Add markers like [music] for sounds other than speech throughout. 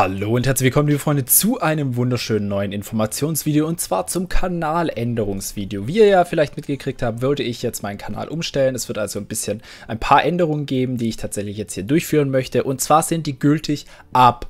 Hallo und herzlich willkommen, liebe Freunde, zu einem wunderschönen neuen Informationsvideo und zwar zum Kanaländerungsvideo. Wie ihr ja vielleicht mitgekriegt habt, würde ich jetzt meinen Kanal umstellen. Es wird also ein bisschen ein paar Änderungen geben, die ich tatsächlich jetzt hier durchführen möchte. Und zwar sind die gültig ab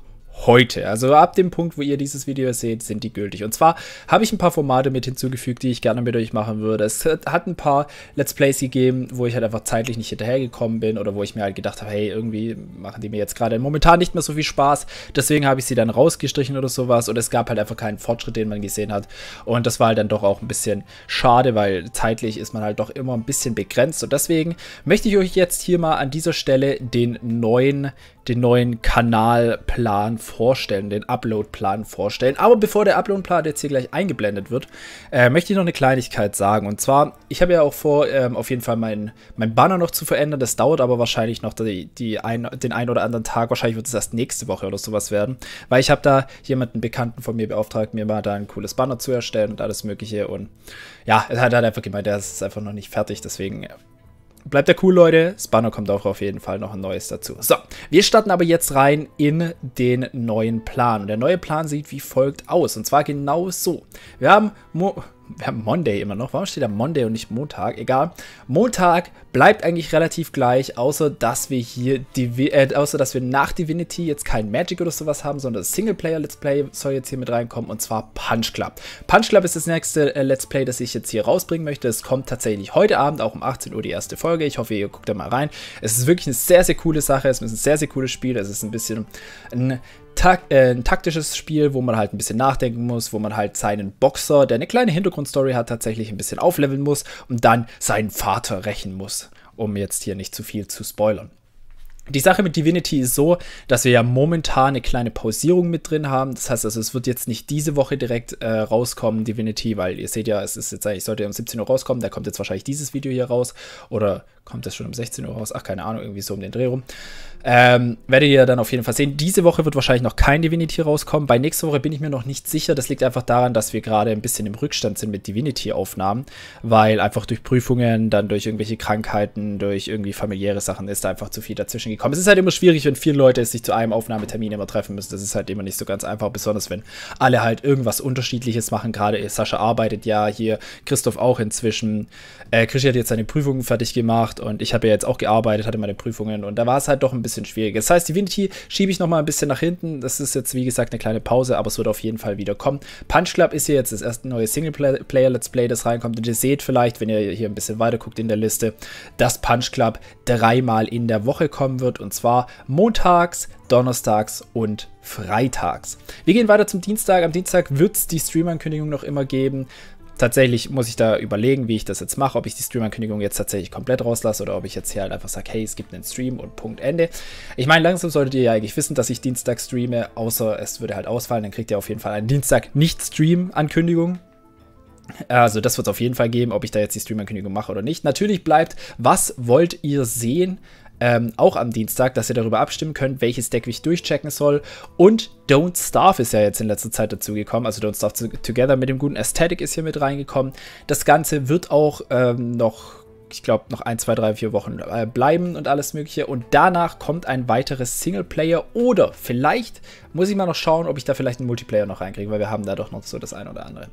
heute. Also ab dem Punkt, wo ihr dieses Video seht, sind die gültig. Und zwar habe ich ein paar Formate mit hinzugefügt, die ich gerne mit euch machen würde. Es hat ein paar Let's Plays gegeben, wo ich halt einfach zeitlich nicht hinterhergekommen bin oder wo ich mir halt gedacht habe, hey, irgendwie machen die mir jetzt gerade momentan nicht mehr so viel Spaß. Deswegen habe ich sie dann rausgestrichen oder sowas. Und es gab halt einfach keinen Fortschritt, den man gesehen hat. Und das war halt dann doch auch ein bisschen schade, weil zeitlich ist man halt doch immer ein bisschen begrenzt. Und deswegen möchte ich euch jetzt hier mal an dieser Stelle den neuen, den neuen Kanalplan vorstellen, den Upload-Plan vorstellen. Aber bevor der Upload-Plan jetzt hier gleich eingeblendet wird, äh, möchte ich noch eine Kleinigkeit sagen. Und zwar, ich habe ja auch vor, ähm, auf jeden Fall meinen mein Banner noch zu verändern. Das dauert aber wahrscheinlich noch die, die ein, den einen oder anderen Tag. Wahrscheinlich wird es erst nächste Woche oder sowas werden. Weil ich habe da jemanden Bekannten von mir beauftragt, mir mal da ein cooles Banner zu erstellen und alles Mögliche. Und ja, er hat halt einfach gemeint, der ist einfach noch nicht fertig. Deswegen Bleibt ja cool, Leute. Spanner kommt auch auf jeden Fall noch ein neues dazu. So, wir starten aber jetzt rein in den neuen Plan. Und der neue Plan sieht wie folgt aus. Und zwar genau so. Wir haben Mo wir haben Monday immer noch. Warum steht da Monday und nicht Montag? Egal. Montag bleibt eigentlich relativ gleich, außer dass wir hier, Divi äh, außer dass wir nach Divinity jetzt kein Magic oder sowas haben, sondern das Singleplayer-Let's Play soll jetzt hier mit reinkommen und zwar Punch Club. Punch Club ist das nächste äh, Let's Play, das ich jetzt hier rausbringen möchte. Es kommt tatsächlich heute Abend, auch um 18 Uhr die erste Folge. Ich hoffe, ihr guckt da mal rein. Es ist wirklich eine sehr, sehr coole Sache. Es ist ein sehr, sehr cooles Spiel. Es ist ein bisschen ein tak äh, ein taktisches Spiel, wo man halt ein bisschen nachdenken muss, wo man halt seinen Boxer, der eine kleine Hintergrundstory hat, tatsächlich ein bisschen aufleveln muss und dann seinen Vater rächen muss, um jetzt hier nicht zu viel zu spoilern. Die Sache mit Divinity ist so, dass wir ja momentan eine kleine Pausierung mit drin haben. Das heißt also, es wird jetzt nicht diese Woche direkt äh, rauskommen, Divinity, weil ihr seht ja, es ist jetzt eigentlich, sollte ja um 17 Uhr rauskommen, da kommt jetzt wahrscheinlich dieses Video hier raus oder kommt das schon um 16 Uhr raus? Ach, keine Ahnung, irgendwie so um den Dreh rum. Ähm, werdet ihr dann auf jeden Fall sehen. Diese Woche wird wahrscheinlich noch kein Divinity rauskommen. Bei nächster Woche bin ich mir noch nicht sicher. Das liegt einfach daran, dass wir gerade ein bisschen im Rückstand sind mit Divinity-Aufnahmen, weil einfach durch Prüfungen, dann durch irgendwelche Krankheiten, durch irgendwie familiäre Sachen ist da einfach zu viel dazwischen gekommen. Es ist halt immer schwierig, wenn viele Leute sich zu einem Aufnahmetermin immer treffen müssen. Das ist halt immer nicht so ganz einfach, besonders wenn alle halt irgendwas Unterschiedliches machen. Gerade Sascha arbeitet ja hier, Christoph auch inzwischen. Äh, Krischi hat jetzt seine Prüfungen fertig gemacht gemacht und ich habe ja jetzt auch gearbeitet, hatte meine Prüfungen und da war es halt doch ein bisschen schwierig. Das heißt, Divinity schiebe ich nochmal ein bisschen nach hinten. Das ist jetzt, wie gesagt, eine kleine Pause, aber es wird auf jeden Fall wieder kommen. Punch Club ist hier jetzt das erste neue Singleplayer-Let's Play, das reinkommt und ihr seht vielleicht, wenn ihr hier ein bisschen weiter guckt in der Liste, dass Punch Club dreimal in der Woche kommen wird und zwar montags, donnerstags und freitags. Wir gehen weiter zum Dienstag. Am Dienstag wird es die Stream-Ankündigung noch immer geben tatsächlich muss ich da überlegen, wie ich das jetzt mache, ob ich die Stream-Ankündigung jetzt tatsächlich komplett rauslasse oder ob ich jetzt hier halt einfach sage, hey, es gibt einen Stream und Punkt Ende. Ich meine, langsam solltet ihr ja eigentlich wissen, dass ich Dienstag streame, außer es würde halt ausfallen, dann kriegt ihr auf jeden Fall einen Dienstag nicht Stream-Ankündigung. Also das wird es auf jeden Fall geben, ob ich da jetzt die Stream-Ankündigung mache oder nicht. Natürlich bleibt, was wollt ihr sehen? ähm, auch am Dienstag, dass ihr darüber abstimmen könnt, welches Deck ich durchchecken soll. Und Don't Starve ist ja jetzt in letzter Zeit dazu gekommen, also Don't Starve Together mit dem guten Aesthetic ist hier mit reingekommen. Das Ganze wird auch ähm, noch ich glaube, noch ein, zwei, drei, vier Wochen äh, bleiben und alles Mögliche. Und danach kommt ein weiteres Singleplayer oder vielleicht muss ich mal noch schauen, ob ich da vielleicht einen Multiplayer noch reinkriege, weil wir haben da doch noch so das ein oder andere.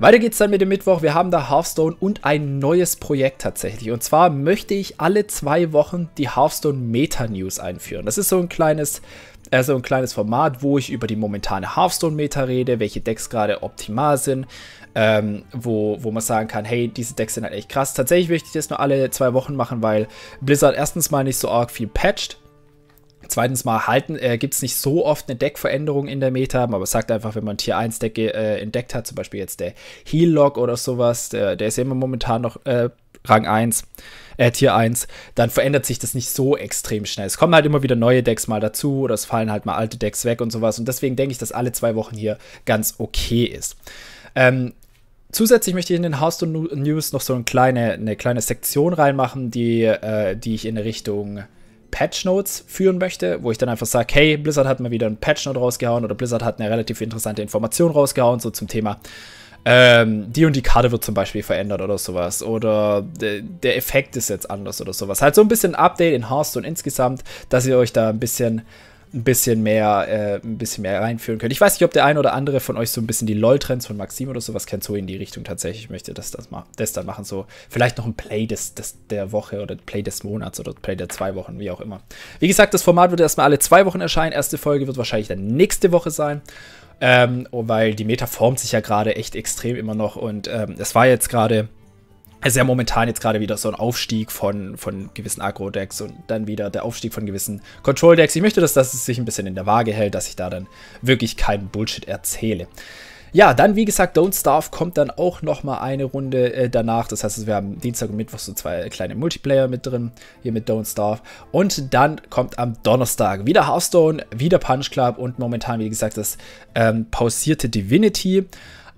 Weiter geht's dann mit dem Mittwoch. Wir haben da Hearthstone und ein neues Projekt tatsächlich. Und zwar möchte ich alle zwei Wochen die Hearthstone Meta News einführen. Das ist so ein kleines also ein kleines Format, wo ich über die momentane Hearthstone-Meta rede, welche Decks gerade optimal sind, ähm, wo, wo man sagen kann, hey, diese Decks sind halt echt krass. Tatsächlich möchte ich das nur alle zwei Wochen machen, weil Blizzard erstens mal nicht so arg viel patcht Zweitens mal halten, äh, gibt es nicht so oft eine Deckveränderung in der Meta, aber es sagt einfach, wenn man Tier 1 Deck äh, entdeckt hat, zum Beispiel jetzt der Heal-Lock oder sowas, der, der ist ja immer momentan noch äh, Rang 1, äh, Tier 1, dann verändert sich das nicht so extrem schnell. Es kommen halt immer wieder neue Decks mal dazu oder es fallen halt mal alte Decks weg und sowas. Und deswegen denke ich, dass alle zwei Wochen hier ganz okay ist. Ähm, zusätzlich möchte ich in den Hearthstone News noch so eine kleine, eine kleine Sektion reinmachen, die, äh, die ich in Richtung Patch Notes führen möchte, wo ich dann einfach sage, hey, Blizzard hat mal wieder ein Patch Note rausgehauen oder Blizzard hat eine relativ interessante Information rausgehauen, so zum Thema. Ähm, die und die Karte wird zum Beispiel verändert oder sowas. Oder der Effekt ist jetzt anders oder sowas. Halt so ein bisschen Update in Hearthstone insgesamt, dass ihr euch da ein bisschen ein bisschen mehr, äh, ein bisschen mehr reinführen können. Ich weiß nicht, ob der ein oder andere von euch so ein bisschen die LOL-Trends von Maxim oder sowas kennt, so in die Richtung tatsächlich ich möchte, dass das mal, das dann machen. So, vielleicht noch ein Play des, des der Woche oder Play des Monats oder Play der zwei Wochen, wie auch immer. Wie gesagt, das Format wird erstmal alle zwei Wochen erscheinen. Erste Folge wird wahrscheinlich dann nächste Woche sein. Ähm, oh, weil die Meta formt sich ja gerade echt extrem immer noch und ähm, es war jetzt gerade es ist ja momentan jetzt gerade wieder so ein Aufstieg von, von gewissen Agro-Decks und dann wieder der Aufstieg von gewissen Control-Decks. Ich möchte, dass das sich ein bisschen in der Waage hält, dass ich da dann wirklich keinen Bullshit erzähle. Ja, dann wie gesagt, Don't Starve kommt dann auch nochmal eine Runde äh, danach. Das heißt, wir haben Dienstag und Mittwoch so zwei kleine Multiplayer mit drin, hier mit Don't Starve. Und dann kommt am Donnerstag wieder Hearthstone, wieder Punch Club und momentan, wie gesagt, das ähm, pausierte Divinity.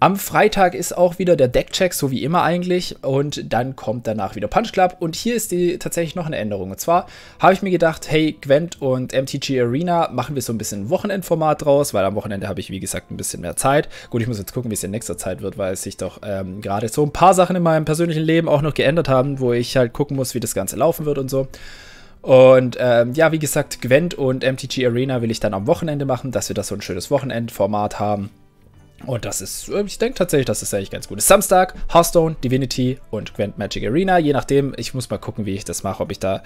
Am Freitag ist auch wieder der Deckcheck, so wie immer eigentlich. Und dann kommt danach wieder Punch Club. Und hier ist die, tatsächlich noch eine Änderung. Und zwar habe ich mir gedacht, hey, Gwent und MTG Arena, machen wir so ein bisschen ein Wochenendformat draus, weil am Wochenende habe ich, wie gesagt, ein bisschen mehr Zeit. Gut, ich muss jetzt gucken, wie es in nächster Zeit wird, weil sich doch ähm, gerade so ein paar Sachen in meinem persönlichen Leben auch noch geändert haben, wo ich halt gucken muss, wie das Ganze laufen wird und so. Und ähm, ja, wie gesagt, Gwent und MTG Arena will ich dann am Wochenende machen, dass wir da so ein schönes Wochenendformat haben. Und das ist, äh, ich denke tatsächlich, das ist eigentlich ganz gut. Samstag, Hearthstone, Divinity und Grand Magic Arena. Je nachdem, ich muss mal gucken, wie ich das mache, ob ich da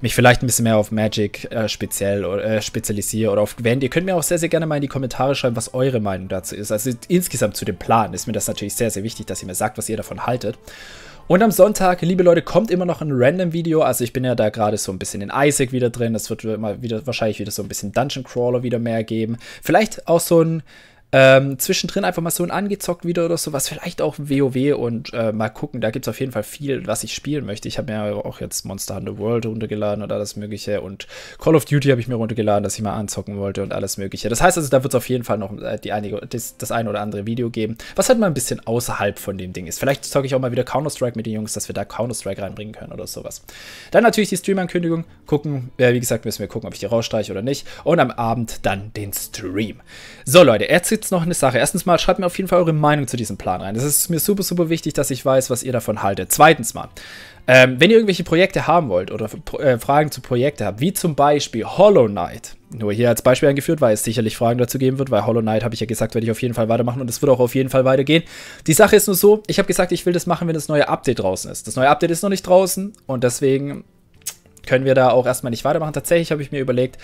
mich vielleicht ein bisschen mehr auf Magic äh, speziell äh, spezialisiere oder auf Grand. Ihr könnt mir auch sehr, sehr gerne mal in die Kommentare schreiben, was eure Meinung dazu ist. Also insgesamt zu dem Plan ist mir das natürlich sehr, sehr wichtig, dass ihr mir sagt, was ihr davon haltet. Und am Sonntag, liebe Leute, kommt immer noch ein Random-Video. Also ich bin ja da gerade so ein bisschen in Isaac wieder drin. Das wird immer wieder wahrscheinlich wieder so ein bisschen Dungeon Crawler wieder mehr geben. Vielleicht auch so ein ähm, zwischendrin einfach mal so ein angezockt wieder oder sowas, vielleicht auch WoW und äh, mal gucken, da gibt es auf jeden Fall viel, was ich spielen möchte. Ich habe mir auch jetzt Monster Hunter World runtergeladen und alles Mögliche und Call of Duty habe ich mir runtergeladen, dass ich mal anzocken wollte und alles Mögliche. Das heißt also, da wird es auf jeden Fall noch äh, die einige, das, das ein oder andere Video geben, was halt mal ein bisschen außerhalb von dem Ding ist. Vielleicht zocke ich auch mal wieder Counter-Strike mit den Jungs, dass wir da Counter-Strike reinbringen können oder sowas. Dann natürlich die Stream-Ankündigung, gucken, ja, äh, wie gesagt, müssen wir gucken, ob ich die rausstreiche oder nicht und am Abend dann den Stream. So Leute, jetzt jetzt noch eine Sache. Erstens mal, schreibt mir auf jeden Fall eure Meinung zu diesem Plan rein. Das ist mir super, super wichtig, dass ich weiß, was ihr davon haltet. Zweitens mal, ähm, wenn ihr irgendwelche Projekte haben wollt oder äh, Fragen zu Projekten habt, wie zum Beispiel Hollow Knight, nur hier als Beispiel angeführt, weil es sicherlich Fragen dazu geben wird, weil Hollow Knight, habe ich ja gesagt, werde ich auf jeden Fall weitermachen und es wird auch auf jeden Fall weitergehen. Die Sache ist nur so, ich habe gesagt, ich will das machen, wenn das neue Update draußen ist. Das neue Update ist noch nicht draußen und deswegen können wir da auch erstmal nicht weitermachen. Tatsächlich habe ich mir überlegt,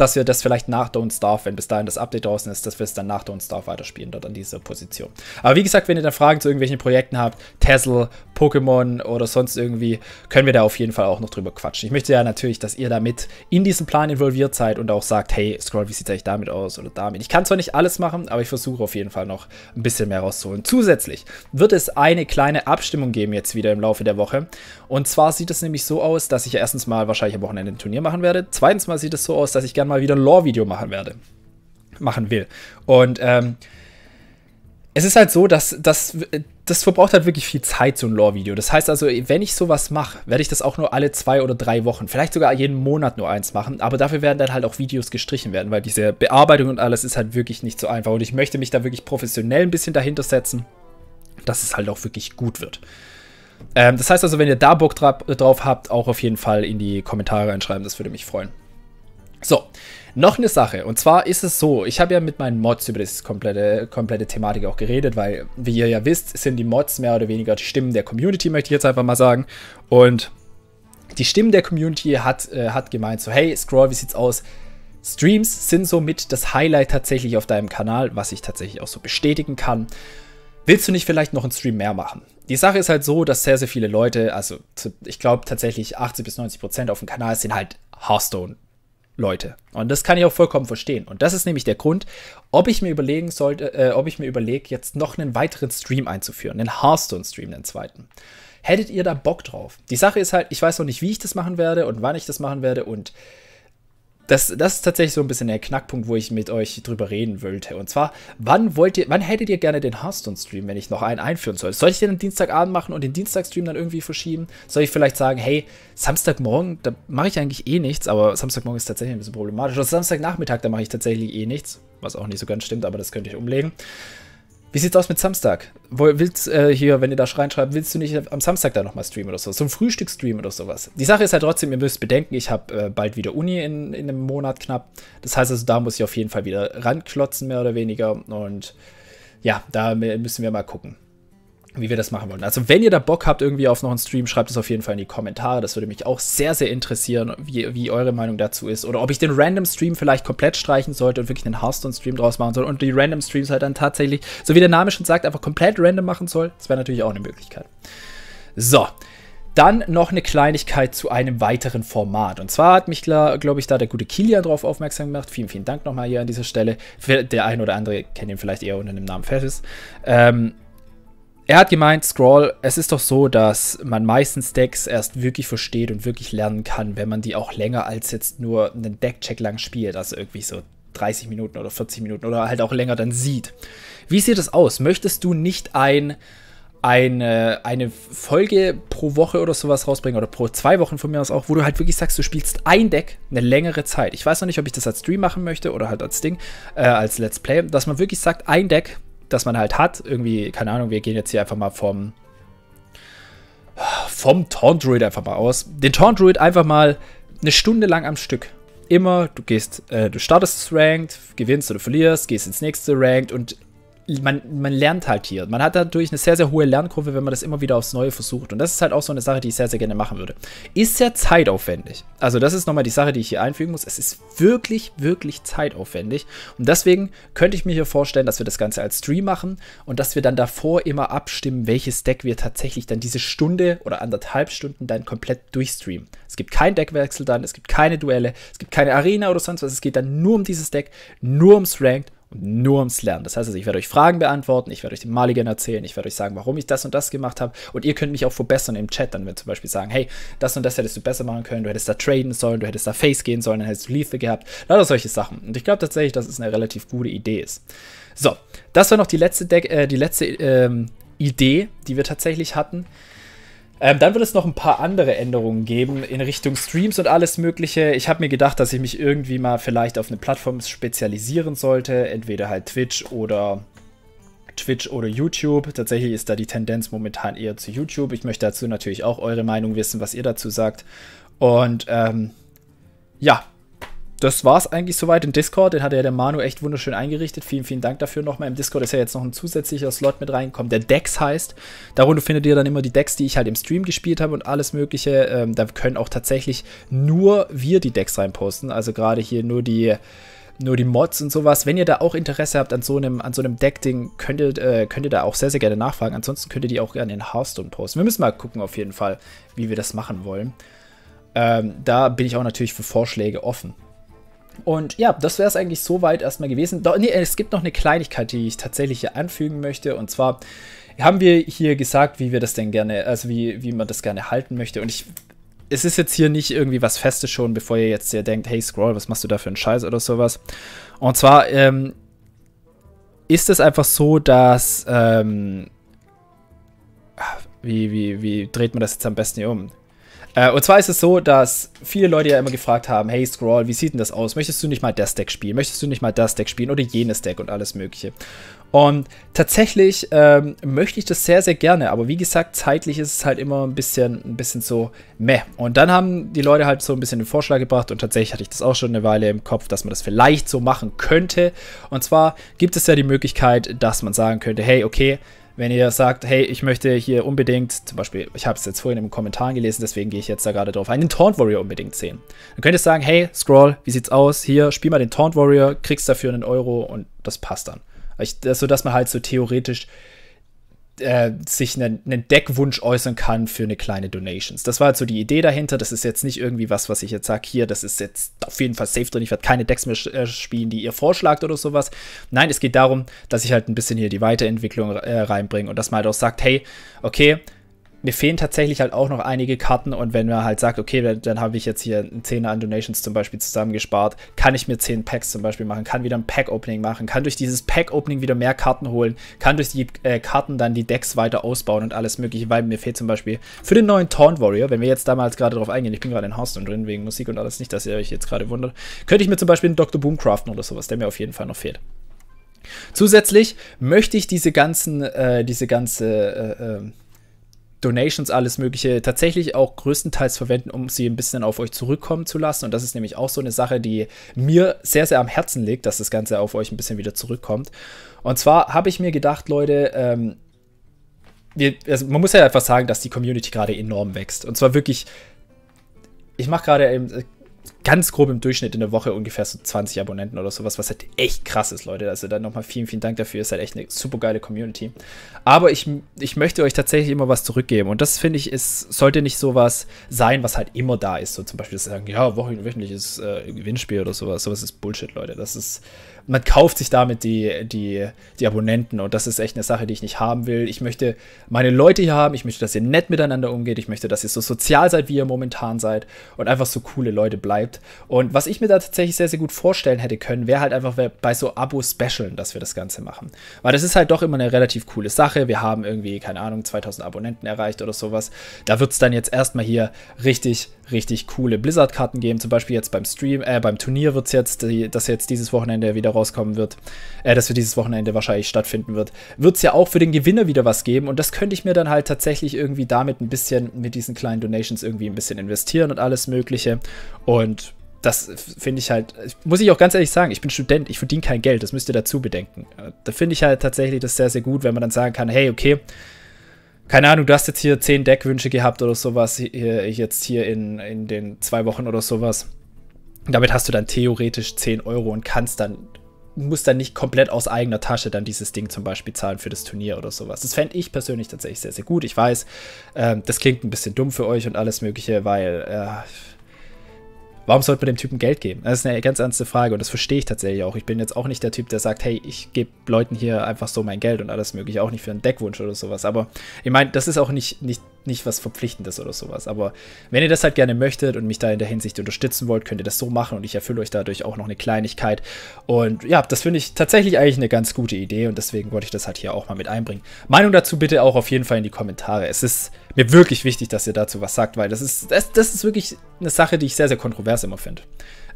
dass wir das vielleicht nach Don't Starve, wenn bis dahin das Update draußen ist, dass wir es dann nach Don't Starve weiterspielen, dort an dieser Position. Aber wie gesagt, wenn ihr da Fragen zu irgendwelchen Projekten habt, Tesla, Pokémon oder sonst irgendwie, können wir da auf jeden Fall auch noch drüber quatschen. Ich möchte ja natürlich, dass ihr damit in diesen Plan involviert seid und auch sagt, hey, Scroll, wie sieht es eigentlich damit aus oder damit. Ich kann zwar nicht alles machen, aber ich versuche auf jeden Fall noch ein bisschen mehr rauszuholen. Zusätzlich wird es eine kleine Abstimmung geben jetzt wieder im Laufe der Woche. Und zwar sieht es nämlich so aus, dass ich erstens mal wahrscheinlich am Wochenende ein Turnier machen werde. Zweitens mal sieht es so aus, dass ich gerne mal wieder ein Lore-Video machen werde. Machen will. Und ähm, es ist halt so, dass, dass das verbraucht halt wirklich viel Zeit, so ein Lore-Video. Das heißt also, wenn ich sowas mache, werde ich das auch nur alle zwei oder drei Wochen, vielleicht sogar jeden Monat nur eins machen, aber dafür werden dann halt auch Videos gestrichen werden, weil diese Bearbeitung und alles ist halt wirklich nicht so einfach. Und ich möchte mich da wirklich professionell ein bisschen dahinter setzen, dass es halt auch wirklich gut wird. Ähm, das heißt also, wenn ihr da Bock drauf habt, auch auf jeden Fall in die Kommentare reinschreiben, das würde mich freuen. So, noch eine Sache. Und zwar ist es so, ich habe ja mit meinen Mods über das komplette, komplette Thematik auch geredet, weil, wie ihr ja wisst, sind die Mods mehr oder weniger die Stimmen der Community, möchte ich jetzt einfach mal sagen. Und die Stimmen der Community hat, äh, hat gemeint so, hey, Scroll, wie sieht's aus? Streams sind somit das Highlight tatsächlich auf deinem Kanal, was ich tatsächlich auch so bestätigen kann. Willst du nicht vielleicht noch einen Stream mehr machen? Die Sache ist halt so, dass sehr, sehr viele Leute, also ich glaube tatsächlich 80 bis 90 Prozent auf dem Kanal sind halt Hearthstone Leute. Und das kann ich auch vollkommen verstehen. Und das ist nämlich der Grund, ob ich mir überlegen sollte, äh, ob ich mir überlege, jetzt noch einen weiteren Stream einzuführen, einen Hearthstone-Stream, den zweiten. Hättet ihr da Bock drauf? Die Sache ist halt, ich weiß noch nicht, wie ich das machen werde und wann ich das machen werde und das, das ist tatsächlich so ein bisschen der Knackpunkt, wo ich mit euch drüber reden wollte. Und zwar, wann wollt ihr, wann hättet ihr gerne den Hearthstone-Stream, wenn ich noch einen einführen soll? Soll ich den Dienstagabend machen und den Dienstag-Stream dann irgendwie verschieben? Soll ich vielleicht sagen, hey, Samstagmorgen, da mache ich eigentlich eh nichts, aber Samstagmorgen ist tatsächlich ein bisschen problematisch. Oder Samstagnachmittag, da mache ich tatsächlich eh nichts, was auch nicht so ganz stimmt, aber das könnte ich umlegen. Wie sieht's aus mit Samstag? Wo Willst äh, hier, wenn ihr da reinschreibt, willst du nicht am Samstag da nochmal streamen oder so? So ein Frühstücksstream oder sowas. Die Sache ist halt trotzdem, ihr müsst bedenken, ich habe äh, bald wieder Uni in, in einem Monat knapp. Das heißt also, da muss ich auf jeden Fall wieder ranklotzen, mehr oder weniger. Und ja, da müssen wir mal gucken wie wir das machen wollen. Also wenn ihr da Bock habt irgendwie auf noch einen Stream, schreibt es auf jeden Fall in die Kommentare. Das würde mich auch sehr, sehr interessieren, wie, wie eure Meinung dazu ist. Oder ob ich den Random Stream vielleicht komplett streichen sollte und wirklich einen Hearthstone Stream draus machen soll und die Random Streams halt dann tatsächlich, so wie der Name schon sagt, einfach komplett random machen soll. Das wäre natürlich auch eine Möglichkeit. So. Dann noch eine Kleinigkeit zu einem weiteren Format. Und zwar hat mich, glaube ich, da der gute Kilian drauf aufmerksam gemacht. Vielen, vielen Dank nochmal hier an dieser Stelle. Der ein oder andere kennt ihn vielleicht eher unter dem Namen Ferris. Ähm, er hat gemeint, Scroll, es ist doch so, dass man meistens Decks erst wirklich versteht und wirklich lernen kann, wenn man die auch länger als jetzt nur einen Deckcheck lang spielt, also irgendwie so 30 Minuten oder 40 Minuten oder halt auch länger dann sieht. Wie sieht das aus? Möchtest du nicht ein eine, eine Folge pro Woche oder sowas rausbringen oder pro zwei Wochen von mir aus auch, wo du halt wirklich sagst, du spielst ein Deck eine längere Zeit. Ich weiß noch nicht, ob ich das als Stream machen möchte oder halt als Ding, äh, als Let's Play, dass man wirklich sagt, ein Deck das man halt hat. Irgendwie, keine Ahnung, wir gehen jetzt hier einfach mal vom vom Taunt Druid einfach mal aus. Den Taunt Druid einfach mal eine Stunde lang am Stück. Immer, du gehst, äh, du startest Ranked, gewinnst oder verlierst, gehst ins nächste Ranked und man, man lernt halt hier. Man hat dadurch eine sehr, sehr hohe Lernkurve, wenn man das immer wieder aufs Neue versucht. Und das ist halt auch so eine Sache, die ich sehr, sehr gerne machen würde. Ist sehr zeitaufwendig. Also das ist nochmal die Sache, die ich hier einfügen muss. Es ist wirklich, wirklich zeitaufwendig. Und deswegen könnte ich mir hier vorstellen, dass wir das Ganze als Stream machen und dass wir dann davor immer abstimmen, welches Deck wir tatsächlich dann diese Stunde oder anderthalb Stunden dann komplett durchstreamen. Es gibt keinen Deckwechsel dann, es gibt keine Duelle, es gibt keine Arena oder sonst was. Es geht dann nur um dieses Deck, nur ums Ranked und nur ums Lernen. Das heißt also, ich werde euch Fragen beantworten, ich werde euch den Maligen erzählen, ich werde euch sagen, warum ich das und das gemacht habe und ihr könnt mich auch verbessern im Chat. Dann wird zum Beispiel sagen, hey, das und das hättest du besser machen können, du hättest da traden sollen, du hättest da Face gehen sollen, dann hättest du Lethal gehabt, lauter solche Sachen. Und ich glaube tatsächlich, dass es eine relativ gute Idee ist. So, das war noch die letzte, De äh, die letzte ähm, Idee, die wir tatsächlich hatten. Ähm, dann wird es noch ein paar andere Änderungen geben in Richtung Streams und alles Mögliche. Ich habe mir gedacht, dass ich mich irgendwie mal vielleicht auf eine Plattform spezialisieren sollte. Entweder halt Twitch oder Twitch oder YouTube. Tatsächlich ist da die Tendenz momentan eher zu YouTube. Ich möchte dazu natürlich auch eure Meinung wissen, was ihr dazu sagt. Und ähm, ja, das war es eigentlich soweit im Discord. Den hat ja der Manu echt wunderschön eingerichtet. Vielen, vielen Dank dafür nochmal. Im Discord ist ja jetzt noch ein zusätzlicher Slot mit reingekommen, der Decks heißt. Darunter findet ihr dann immer die Decks, die ich halt im Stream gespielt habe und alles Mögliche. Ähm, da können auch tatsächlich nur wir die Decks reinposten. Also gerade hier nur die nur die Mods und sowas. Wenn ihr da auch Interesse habt an so einem, an so einem Deck-Ding, könnt, ihr, äh, könnt ihr da auch sehr, sehr gerne nachfragen. Ansonsten könnt ihr die auch gerne in Hearthstone posten. Wir müssen mal gucken auf jeden Fall, wie wir das machen wollen. Ähm, da bin ich auch natürlich für Vorschläge offen. Und ja, das wäre es eigentlich soweit erstmal gewesen. Doch, nee, es gibt noch eine Kleinigkeit, die ich tatsächlich hier anfügen möchte. Und zwar haben wir hier gesagt, wie wir das denn gerne, also wie, wie man das gerne halten möchte. Und ich es ist jetzt hier nicht irgendwie was Festes schon, bevor ihr jetzt hier denkt, hey Scroll, was machst du da für einen Scheiß oder sowas. Und zwar ähm, ist es einfach so, dass ähm, ah, wie, wie, wie dreht man das jetzt am besten hier um? Äh, und zwar ist es so, dass viele Leute ja immer gefragt haben, hey Scroll, wie sieht denn das aus? Möchtest du nicht mal das Deck spielen? Möchtest du nicht mal das Deck spielen oder jenes Deck und alles mögliche? Und tatsächlich ähm, möchte ich das sehr, sehr gerne, aber wie gesagt, zeitlich ist es halt immer ein bisschen, ein bisschen so meh. Und dann haben die Leute halt so ein bisschen den Vorschlag gebracht und tatsächlich hatte ich das auch schon eine Weile im Kopf, dass man das vielleicht so machen könnte. Und zwar gibt es ja die Möglichkeit, dass man sagen könnte, hey, okay, wenn ihr sagt, hey, ich möchte hier unbedingt, zum Beispiel, ich habe es jetzt vorhin im Kommentar gelesen, deswegen gehe ich jetzt da gerade drauf einen Taunt Warrior unbedingt sehen. Dann könnt ihr sagen, hey, Scroll, wie sieht's aus? Hier, spiel mal den Taunt Warrior, kriegst dafür einen Euro und das passt dann. Also, dass man halt so theoretisch äh, sich einen, einen, Deckwunsch äußern kann für eine kleine Donations. Das war halt so die Idee dahinter. Das ist jetzt nicht irgendwie was, was ich jetzt sage, hier, das ist jetzt auf jeden Fall safe drin, ich werde keine Decks mehr äh, spielen, die ihr vorschlagt oder sowas. Nein, es geht darum, dass ich halt ein bisschen hier die Weiterentwicklung äh, reinbringe und dass man halt auch sagt, hey, okay, mir fehlen tatsächlich halt auch noch einige Karten und wenn man halt sagt, okay, dann, dann habe ich jetzt hier einen Zehner an Donations zum Beispiel zusammengespart, kann ich mir 10 Packs zum Beispiel machen, kann wieder ein Pack-Opening machen, kann durch dieses Pack-Opening wieder mehr Karten holen, kann durch die äh, Karten dann die Decks weiter ausbauen und alles mögliche, weil mir fehlt zum Beispiel für den neuen Taunt Warrior, wenn wir jetzt damals gerade drauf eingehen, ich bin gerade in Hearthstone drin, wegen Musik und alles, nicht, dass ihr euch jetzt gerade wundert, könnte ich mir zum Beispiel einen Dr. Boom craften oder sowas, der mir auf jeden Fall noch fehlt. Zusätzlich möchte ich diese ganzen, äh, diese ganze, äh, ähm, Donations, alles Mögliche tatsächlich auch größtenteils verwenden, um sie ein bisschen auf euch zurückkommen zu lassen. Und das ist nämlich auch so eine Sache, die mir sehr, sehr am Herzen liegt, dass das Ganze auf euch ein bisschen wieder zurückkommt. Und zwar habe ich mir gedacht, Leute, ähm, wir, also man muss ja einfach sagen, dass die Community gerade enorm wächst. Und zwar wirklich, ich mache gerade ganz grob im Durchschnitt in der Woche ungefähr so 20 Abonnenten oder sowas, was halt echt krass ist, Leute. Also dann nochmal vielen, vielen Dank dafür. Ihr halt seid echt eine super geile Community. Aber ich, ich möchte euch tatsächlich immer was zurückgeben. Und das finde ich, es sollte nicht sowas sein, was halt immer da ist. So zum Beispiel sagen, ja, wöchentliches äh, Gewinnspiel oder sowas. Sowas ist Bullshit, Leute. Das ist, man kauft sich damit die, die, die Abonnenten und das ist echt eine Sache, die ich nicht haben will. Ich möchte meine Leute hier haben, ich möchte, dass ihr nett miteinander umgeht, ich möchte, dass ihr so sozial seid, wie ihr momentan seid und einfach so coole Leute bleibt bleibt. Und was ich mir da tatsächlich sehr, sehr gut vorstellen hätte können, wäre halt einfach bei so Abo-Specialen, dass wir das Ganze machen. Weil das ist halt doch immer eine relativ coole Sache. Wir haben irgendwie, keine Ahnung, 2000 Abonnenten erreicht oder sowas. Da wird es dann jetzt erstmal hier richtig, richtig coole Blizzard-Karten geben. Zum Beispiel jetzt beim Stream, äh, beim Turnier wird es jetzt, das jetzt dieses Wochenende wieder rauskommen wird, äh, dass wir dieses Wochenende wahrscheinlich stattfinden wird, wird es ja auch für den Gewinner wieder was geben. Und das könnte ich mir dann halt tatsächlich irgendwie damit ein bisschen, mit diesen kleinen Donations irgendwie ein bisschen investieren und alles Mögliche. Und das finde ich halt, muss ich auch ganz ehrlich sagen, ich bin Student, ich verdiene kein Geld, das müsst ihr dazu bedenken. Da finde ich halt tatsächlich das sehr, sehr gut, wenn man dann sagen kann, hey, okay, keine Ahnung, du hast jetzt hier zehn Deckwünsche gehabt oder sowas, hier, jetzt hier in, in den zwei Wochen oder sowas. Damit hast du dann theoretisch 10 Euro und kannst dann, musst dann nicht komplett aus eigener Tasche dann dieses Ding zum Beispiel zahlen für das Turnier oder sowas. Das fände ich persönlich tatsächlich sehr, sehr gut. Ich weiß, äh, das klingt ein bisschen dumm für euch und alles Mögliche, weil. Äh, warum sollte man dem Typen Geld geben? Das ist eine ganz ernste Frage und das verstehe ich tatsächlich auch. Ich bin jetzt auch nicht der Typ, der sagt, hey, ich gebe Leuten hier einfach so mein Geld und alles mögliche, auch nicht für einen Deckwunsch oder sowas. Aber ich meine, das ist auch nicht, nicht nicht was Verpflichtendes oder sowas. Aber wenn ihr das halt gerne möchtet und mich da in der Hinsicht unterstützen wollt, könnt ihr das so machen und ich erfülle euch dadurch auch noch eine Kleinigkeit. Und ja, das finde ich tatsächlich eigentlich eine ganz gute Idee und deswegen wollte ich das halt hier auch mal mit einbringen. Meinung dazu bitte auch auf jeden Fall in die Kommentare. Es ist mir wirklich wichtig, dass ihr dazu was sagt, weil das ist, das, das ist wirklich eine Sache, die ich sehr, sehr kontrovers immer finde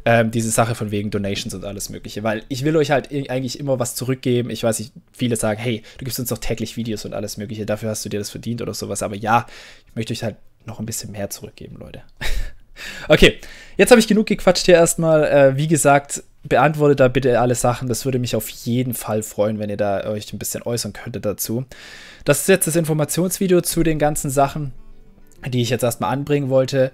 ähm, diese Sache von wegen Donations und alles Mögliche, weil ich will euch halt eigentlich immer was zurückgeben. Ich weiß nicht, viele sagen, hey, du gibst uns doch täglich Videos und alles Mögliche, dafür hast du dir das verdient oder sowas. Aber ja, ich möchte euch halt noch ein bisschen mehr zurückgeben, Leute. [laughs] okay, jetzt habe ich genug gequatscht hier erstmal. Äh, wie gesagt, beantwortet da bitte alle Sachen. Das würde mich auf jeden Fall freuen, wenn ihr da euch ein bisschen äußern könntet dazu. Das ist jetzt das Informationsvideo zu den ganzen Sachen, die ich jetzt erstmal anbringen wollte.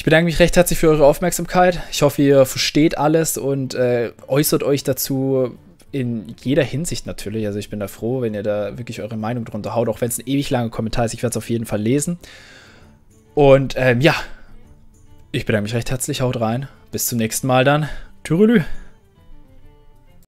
Ich bedanke mich recht herzlich für eure Aufmerksamkeit. Ich hoffe, ihr versteht alles und äh, äußert euch dazu in jeder Hinsicht natürlich. Also ich bin da froh, wenn ihr da wirklich eure Meinung drunter haut, auch wenn es ein ewig langer Kommentar ist. Ich werde es auf jeden Fall lesen. Und ähm, ja, ich bedanke mich recht herzlich. Haut rein. Bis zum nächsten Mal dann. Tschüss.